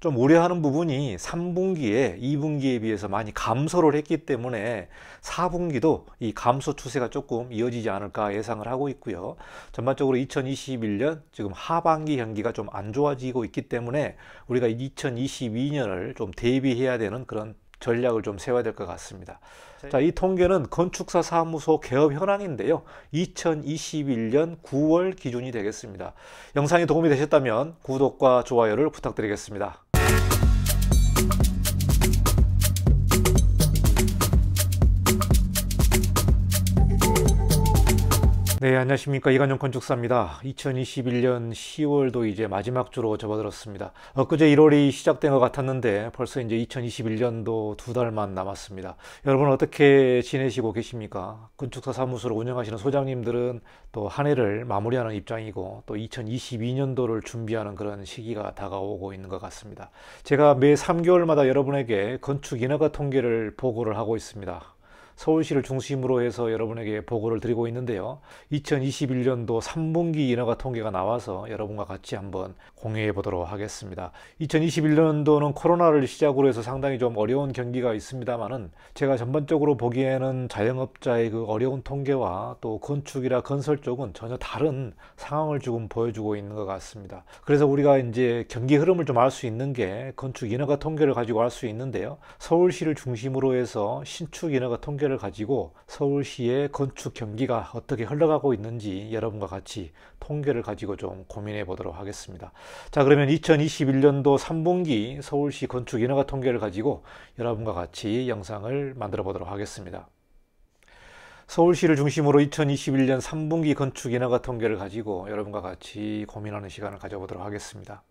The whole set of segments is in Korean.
좀 우려하는 부분이 3분기에 2분기에 비해서 많이 감소를 했기 때문에 4분기도 이 감소 추세가 조금 이어지지 않을까 예상을 하고 있고요. 전반적으로 2021년 지금 하반기 경기가 좀 안 좋아지고 있기 때문에 우리가 2022년을 좀 대비해야 되는 그런 전략을 좀 세워야 될 것 같습니다. 네. 자, 이 통계는 건축사 사무소 개업 현황인데요. 2021년 9월 기준이 되겠습니다. 영상이 도움이 되셨다면 구독과 좋아요를 부탁드리겠습니다. Thank you 네, 안녕하십니까. 이관용 건축사입니다. 2021년 10월도 이제 마지막 주로 접어들었습니다. 엊그제 1월이 시작된 것 같았는데 벌써 이제 2021년도 두 달만 남았습니다. 여러분 어떻게 지내시고 계십니까? 건축사 사무소를 운영하시는 소장님들은 또 한 해를 마무리하는 입장이고 또 2022년도를 준비하는 그런 시기가 다가오고 있는 것 같습니다. 제가 매 3개월마다 여러분에게 건축 인허가 통계를 보고를 하고 있습니다. 서울시를 중심으로 해서 여러분에게 보고를 드리고 있는데요. 2021년도 3분기 인허가 통계가 나와서 여러분과 같이 한번 공유해 보도록 하겠습니다. 2021년도는 코로나를 시작으로 해서 상당히 좀 어려운 경기가 있습니다만은 제가 전반적으로 보기에는 자영업자의 그 어려운 통계와 또 건축이라 건설 쪽은 전혀 다른 상황을 조금 보여주고 있는 것 같습니다. 그래서 우리가 이제 경기 흐름을 좀 알 수 있는 게 건축 인허가 통계를 가지고 알 수 있는데요. 서울시를 중심으로 해서 신축 인허가 통계를 소재를 가지고 서울시의 건축 경기가 어떻게 흘러가고 있는지 여러분과 같이 통계를 가지고 좀 고민해 보도록 하겠습니다. 자, 그러면 2021년도 3분기 서울시 건축 인허가 통계를 가지고 여러분과 같이 영상을 만들어 보도록 하겠습니다. 서울시를 중심으로 2021년 3분기 건축 인허가 통계를 가지고 여러분과 같이 고민하는 시간을 가져보도록 하겠습니다.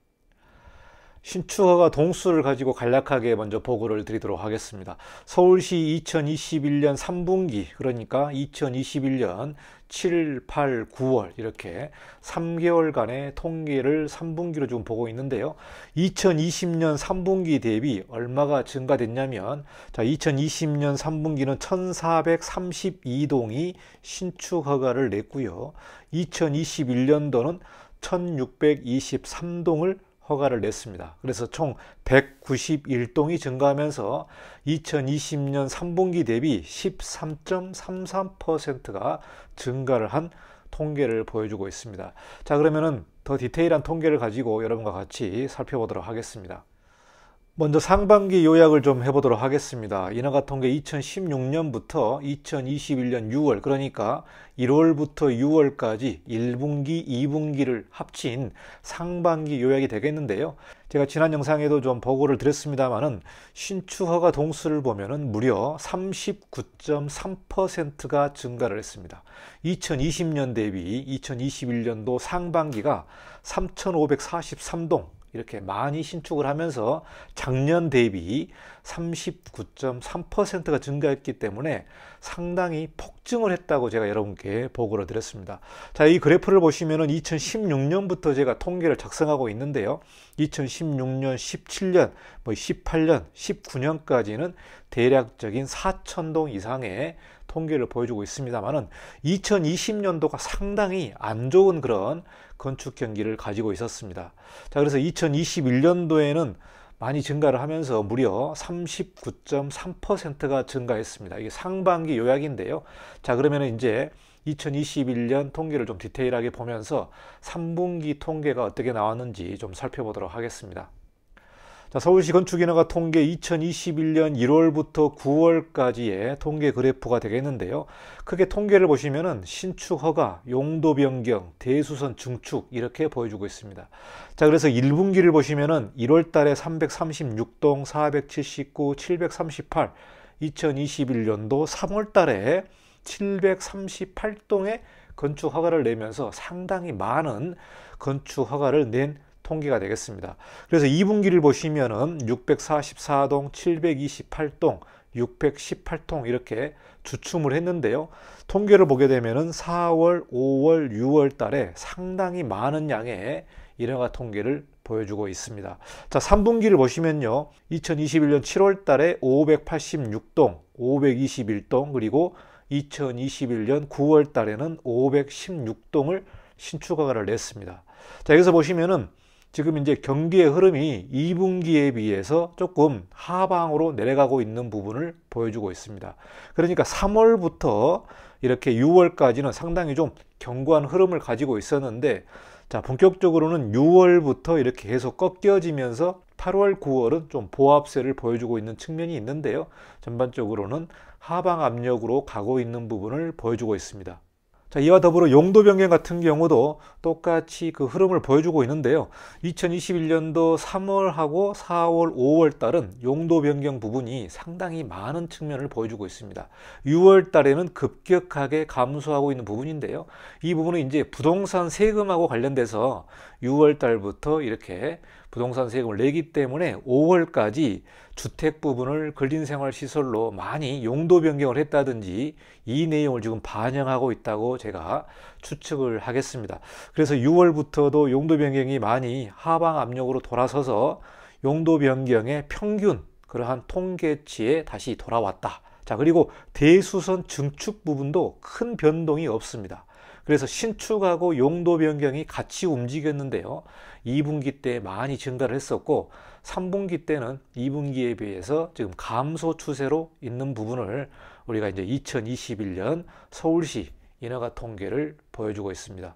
신축허가 동수를 가지고 간략하게 먼저 보고를 드리도록 하겠습니다. 서울시 2021년 3분기 그러니까 2021년 7, 8, 9월 이렇게 3개월간의 통계를 3분기로 지금 보고 있는데요. 2020년 3분기 대비 얼마가 증가됐냐면 자 2020년 3분기는 1432동이 신축 허가를 냈고요. 2021년도는 1623동을 허가를 냈습니다. 그래서 총 191동이 증가하면서 2020년 3분기 대비 13.33%가 증가를 한 통계를 보여주고 있습니다. 자, 그러면은 더 디테일한 통계를 가지고 여러분과 같이 살펴보도록 하겠습니다. 먼저 상반기 요약을 좀 해보도록 하겠습니다. 인허가 통계 2016년부터 2021년 6월 그러니까 1월부터 6월까지 1분기, 2분기를 합친 상반기 요약이 되겠는데요. 제가 지난 영상에도 좀 보고를 드렸습니다만은 신축허가 동수를 보면은 무려 39.3%가 증가를 했습니다. 2020년 대비 2021년도 상반기가 3,543동 이렇게 많이 신축을 하면서 작년 대비 39.3%가 증가했기 때문에 상당히 폭증을 했다고 제가 여러분께 보고를 드렸습니다. 자, 이 그래프를 보시면 2016년부터 제가 통계를 작성하고 있는데요. 2016년, 17년, 뭐 18년, 19년까지는 대략적인 4천동 이상의 통계를 보여주고 있습니다만은 2020년도가 상당히 안 좋은 그런 건축 경기를 가지고 있었습니다. 자, 그래서 2021년도에는 많이 증가를 하면서 무려 39.3%가 증가했습니다. 이게 상반기 요약인데요. 자, 그러면 이제 2021년 통계를 좀 디테일하게 보면서 3분기 통계가 어떻게 나왔는지 좀 살펴보도록 하겠습니다. 자, 서울시 건축인허가 통계 2021년 1월부터 9월까지의 통계 그래프가 되겠는데요. 크게 통계를 보시면은 신축 허가, 용도 변경, 대수선 증축 이렇게 보여주고 있습니다. 자, 그래서 1분기를 보시면은 1월 달에 336동, 479, 738, 2021년도 3월 달에 738동의 건축 허가를 내면서 상당히 많은 건축 허가를 낸 통계가 되겠습니다. 그래서 2분기를 보시면은 644동, 728동, 6 1 8동 이렇게 주춤을 했는데요. 통계를 보게 되면은 4월, 5월, 6월 달에 상당히 많은 양의 일회화 통계를 보여주고 있습니다. 자, 3분기를 보시면요. 2021년 7월 달에 586동, 521동, 그리고 2021년 9월 달에는 516동을 신축허가를 냈습니다. 자, 여기서 보시면은 지금 이제 경기의 흐름이 2분기에 비해서 조금 하방으로 내려가고 있는 부분을 보여주고 있습니다. 그러니까 3월부터 이렇게 6월까지는 상당히 좀 견고한 흐름을 가지고 있었는데 자 본격적으로는 6월부터 이렇게 계속 꺾여지면서 8월, 9월은 좀 보합세를 보여주고 있는 측면이 있는데요. 전반적으로는 하방 압력으로 가고 있는 부분을 보여주고 있습니다. 자, 이와 더불어 용도 변경 같은 경우도 똑같이 그 흐름을 보여주고 있는데요. 2021년도 3월하고 4월, 5월 달은 용도 변경 부분이 상당히 많은 측면을 보여주고 있습니다. 6월 달에는 급격하게 감소하고 있는 부분인데요. 이 부분은 이제 부동산 세금하고 관련돼서 6월 달부터 이렇게 부동산 세금을 내기 때문에 5월까지 주택 부분을 근린생활시설로 많이 용도 변경을 했다든지 이 내용을 지금 반영하고 있다고 제가 추측을 하겠습니다. 그래서 6월부터도 용도 변경이 많이 하방 압력으로 돌아서서 용도 변경의 평균 그러한 통계치에 다시 돌아왔다. 자 그리고 대수선 증축 부분도 큰 변동이 없습니다. 그래서 신축하고 용도 변경이 같이 움직였는데요. 2분기 때 많이 증가를 했었고 3분기 때는 2분기에 비해서 지금 감소 추세로 있는 부분을 우리가 이제 2021년 서울시 인허가 통계를 보여주고 있습니다.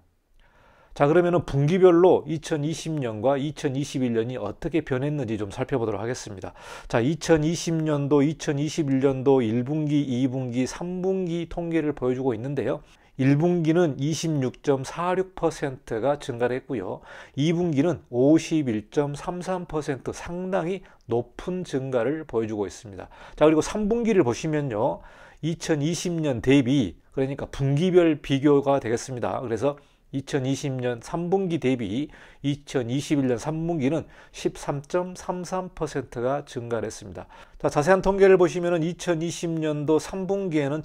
자 그러면은 분기별로 2020년과 2021년이 어떻게 변했는지 좀 살펴보도록 하겠습니다. 자 2020년도, 2021년도 1분기, 2분기, 3분기 통계를 보여주고 있는데요. 1분기는 26.46%가 증가를 했고요. 2분기는 51.33% 상당히 높은 증가를 보여주고 있습니다. 자, 그리고 3분기를 보시면요. 2020년 대비 그러니까 분기별 비교가 되겠습니다. 그래서 2020년 3분기 대비 2021년 3분기는 13.33%가 증가했습니다. 를 자, 자세한 통계를 보시면 2020년도 3분기에는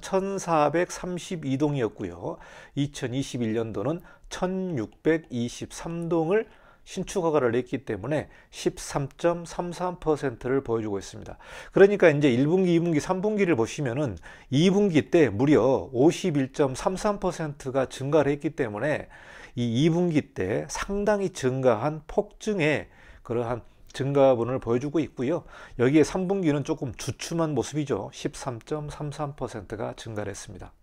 1432동이었고요. 2021년도는 1623동을 신축 허가를 냈기 때문에 13.33%를 보여주고 있습니다. 그러니까 이제 1분기, 2분기, 3분기를 보시면은 2분기 때 무려 51.33%가 증가를 했기 때문에 이 2분기 때 상당히 증가한 폭증의 그러한 증가분을 보여주고 있고요. 여기에 3분기는 조금 주춤한 모습이죠. 13.33%가 증가를 했습니다.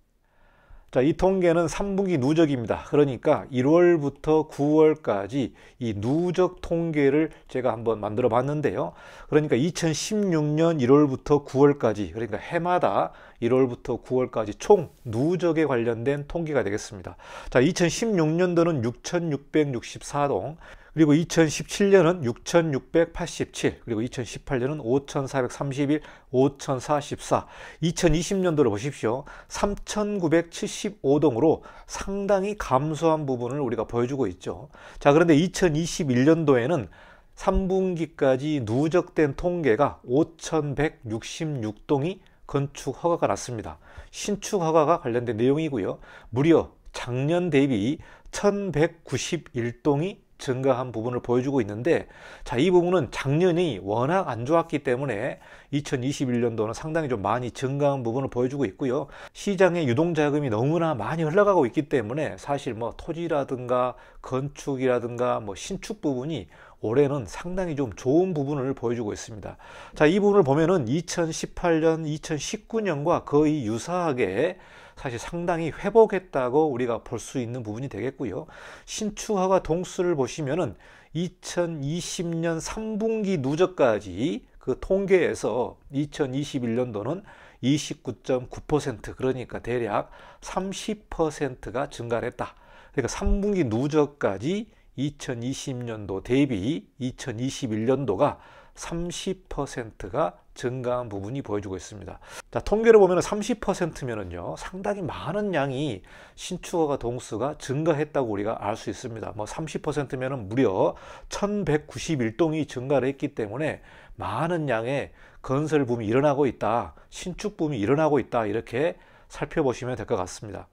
자, 이 통계는 3분기 누적입니다. 그러니까 1월부터 9월까지 이 누적 통계를 제가 한번 만들어 봤는데요. 그러니까 2016년 1월부터 9월까지 그러니까 해마다 1월부터 9월까지 총 누적에 관련된 통계가 되겠습니다. 자, 2016년도는 6,664동 그리고 2017년은 6,687, 그리고 2018년은 5,431, 5,044, 2020년도를 보십시오. 3,975동으로 상당히 감소한 부분을 우리가 보여주고 있죠. 자, 그런데 2021년도에는 3분기까지 누적된 통계가 5,166동이 건축 허가가 났습니다. 신축 허가가 관련된 내용이고요. 무려 작년 대비 1191동이 증가한 부분을 보여주고 있는데 자 이 부분은 작년이 워낙 안 좋았기 때문에 2021년도는 상당히 좀 많이 증가한 부분을 보여주고 있고요 시장의 유동자금이 너무나 많이 흘러가고 있기 때문에 사실 뭐 토지라든가 건축이라든가 뭐 신축 부분이 올해는 상당히 좀 좋은 부분을 보여주고 있습니다 자 이 부분을 보면은 2018년 2019년과 거의 유사하게 사실 상당히 회복했다고 우리가 볼 수 있는 부분이 되겠고요. 신축화가 동수를 보시면은 2020년 3분기 누적까지 그 통계에서 2021년도는 29.9% 그러니까 대략 30%가 증가를 했다. 그러니까 3분기 누적까지 2020년도 대비 2021년도가 30%가 증가한 부분이 보여주고 있습니다. 자, 통계를 보면 30%면은요, 상당히 많은 양이 신축어가 동수가 증가했다고 우리가 알 수 있습니다. 뭐 30%면은 무려 1191동이 증가를 했기 때문에 많은 양의 건설 붐이 일어나고 있다, 신축 붐이 일어나고 있다, 이렇게 살펴보시면 될 것 같습니다.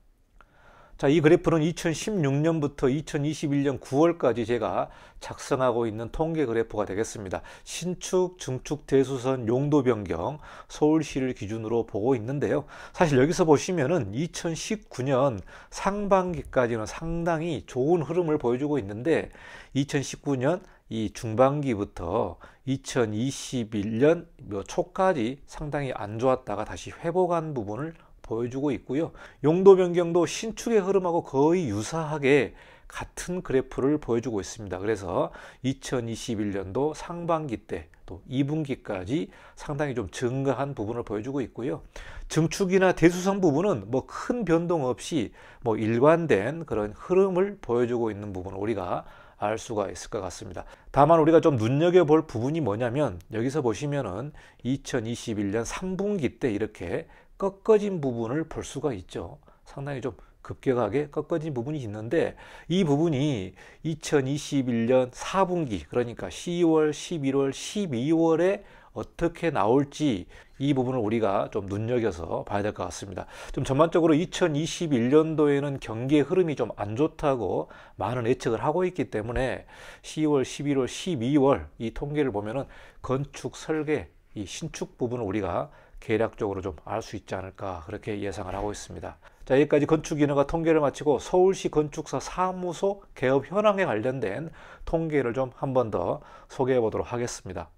자, 이 그래프는 2016년부터 2021년 9월까지 제가 작성하고 있는 통계 그래프가 되겠습니다. 신축, 증축 대수선, 용도 변경, 서울시를 기준으로 보고 있는데요. 사실 여기서 보시면은 2019년 상반기까지는 상당히 좋은 흐름을 보여주고 있는데 2019년 이 중반기부터 2021년 초까지 상당히 안 좋았다가 다시 회복한 부분을 보여주고 있고요. 용도 변경도 신축의 흐름하고 거의 유사하게 같은 그래프를 보여주고 있습니다. 그래서 2021년도 상반기 때 또 2분기까지 상당히 좀 증가한 부분을 보여주고 있고요. 증축이나 대수성 부분은 뭐 큰 변동 없이 뭐 일관된 그런 흐름을 보여주고 있는 부분을 우리가 알 수가 있을 것 같습니다. 다만 우리가 좀 눈여겨볼 부분이 뭐냐면 여기서 보시면은 2021년 3분기 때 이렇게 꺾어진 부분을 볼 수가 있죠. 상당히 좀 급격하게 꺾어진 부분이 있는데 이 부분이 2021년 4분기 그러니까 10월, 11월, 12월에 어떻게 나올지 이 부분을 우리가 좀 눈여겨서 봐야 될 것 같습니다. 좀 전반적으로 2021년도에는 경기의 흐름이 좀 안 좋다고 많은 예측을 하고 있기 때문에 10월, 11월, 12월 이 통계를 보면은 건축 설계 이 신축 부분을 우리가 계략적으로 좀 알 수 있지 않을까 그렇게 예상을 하고 있습니다. 자 여기까지 건축인허가 통계를 마치고 서울시 건축사 사무소 개업 현황에 관련된 통계를 좀 한 번 더 소개해 보도록 하겠습니다.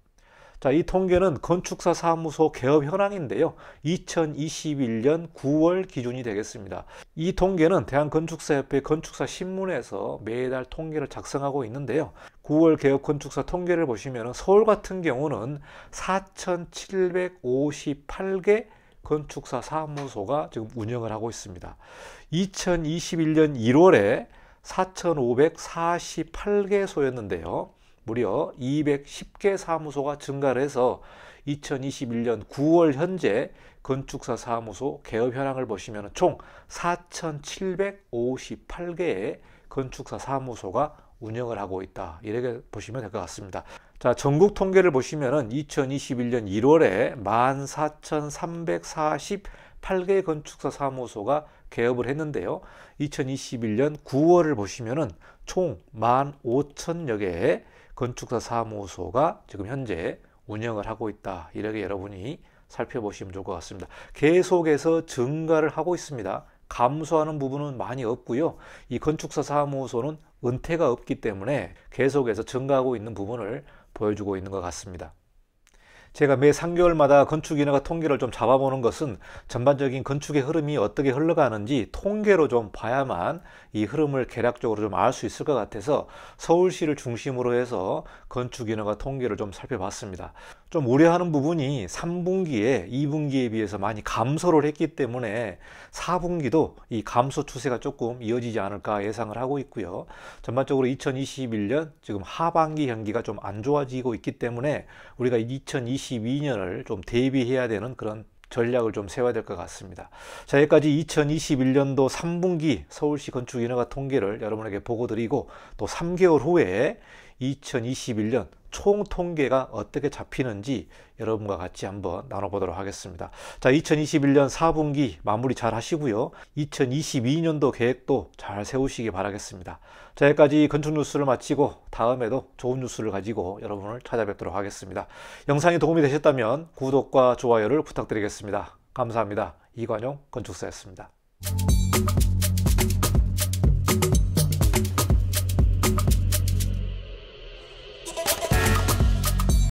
자, 이 통계는 건축사 사무소 개업 현황인데요. 2021년 9월 기준이 되겠습니다. 이 통계는 대한건축사협회 건축사 신문에서 매달 통계를 작성하고 있는데요. 9월 개업 건축사 통계를 보시면 서울 같은 경우는 4,758개 건축사 사무소가 지금 운영을 하고 있습니다. 2021년 1월에 4,548개소였는데요. 무려 210개 사무소가 증가를 해서 2021년 9월 현재 건축사 사무소 개업 현황을 보시면 총 4,758개의 건축사 사무소가 운영을 하고 있다. 이렇게 보시면 될 것 같습니다. 자, 전국 통계를 보시면 2021년 1월에 14,348개 의 건축사 사무소가 개업을 했는데요. 2021년 9월을 보시면총 15,000여 개의 건축사 사무소가 지금 현재 운영을 하고 있다. 이렇게 여러분이 살펴보시면 좋을 것 같습니다. 계속해서 증가를 하고 있습니다. 감소하는 부분은 많이 없고요. 이 건축사 사무소는 은퇴가 없기 때문에 계속해서 증가하고 있는 부분을 보여주고 있는 것 같습니다. 제가 매 3개월마다 건축인허가 통계를 좀 잡아보는 것은 전반적인 건축의 흐름이 어떻게 흘러가는지 통계로 좀 봐야만 이 흐름을 개략적으로 좀 알 수 있을 것 같아서 서울시를 중심으로 해서 건축인허가 통계를 좀 살펴봤습니다. 좀 우려하는 부분이 3분기에 2분기에 비해서 많이 감소를 했기 때문에 4분기도 이 감소 추세가 조금 이어지지 않을까 예상을 하고 있고요. 전반적으로 2021년 지금 하반기 경기가 좀 안 좋아지고 있기 때문에 우리가 2022년을 좀 대비해야 되는 그런 전략을 좀 세워야 될 것 같습니다. 자, 여기까지 2021년도 3분기 서울시 건축인허가 통계를 여러분에게 보고 드리고 또 3개월 후에 2021년 총 통계가 어떻게 잡히는지 여러분과 같이 한번 나눠보도록 하겠습니다. 자, 2021년 4분기 마무리 잘 하시고요. 2022년도 계획도 잘 세우시기 바라겠습니다. 자, 여기까지 건축 뉴스를 마치고 다음에도 좋은 뉴스를 가지고 여러분을 찾아뵙도록 하겠습니다. 영상이 도움이 되셨다면 구독과 좋아요를 부탁드리겠습니다. 감사합니다. 이관용 건축사였습니다.